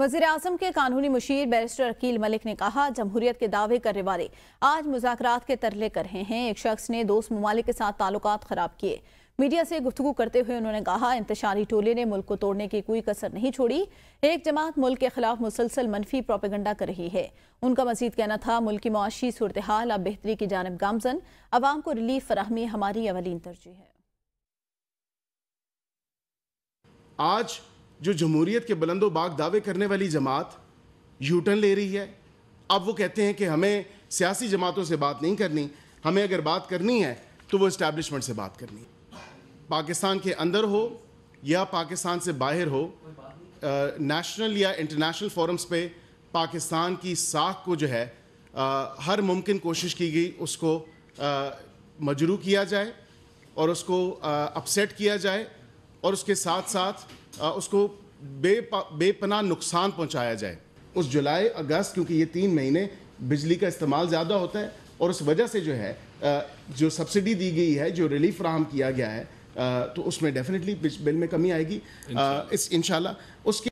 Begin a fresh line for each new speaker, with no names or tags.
वजीर अजम के कानूनी मुशीर बैरिस्टर अकील मलिक ने कहा जमहूरियत के दावे करने वाले आज मुजाक के तरले कर रहे हैं एक शख्स ने दोस्त ममालिक के साथ ताल्लुक खराब किए मीडिया से गुफ्तु करते हुए उन्होंने कहा इंतशारी टोले ने मुल्क को तोड़ने की कोई कसर नहीं छोड़ी एक जमात मुल्क के खिलाफ मुसलसल मनफी प्रोपेगंडा कर रही है उनका मजीद कहना था मुल्क की मुआशी सूरत हाल अब बेहतरी की जानब गामजन आवाम को रिलीफ फराहमी हमारी अवलिन तरजीह है
आज जो जमहूरीत के बुलंदो बाग दावे करने वाली जमात यूटर्न ले रही है अब वो कहते हैं कि हमें सियासी जमातों से बात नहीं करनी हमें अगर बात करनी है तो वो इस्टेबलिशमेंट से बात करनी पाकिस्तान के अंदर हो या पाकिस्तान से बाहर हो नेशनल या इंटरनेशनल फोरम्स पे पाकिस्तान की साख को जो है आ, हर मुमकिन कोशिश की गई उसको मजरू किया जाए और उसको अपसेट किया जाए और उसके साथ साथ उसको बे बेपना नुकसान पहुंचाया जाए उस जुलाई अगस्त क्योंकि ये तीन महीने बिजली का इस्तेमाल ज़्यादा होता है और उस वजह से जो है जो सब्सिडी दी गई है जो रिलीफ फ्राहम किया गया है तो उसमें डेफिनेटली बिल में कमी आएगी इस इनशाला उसके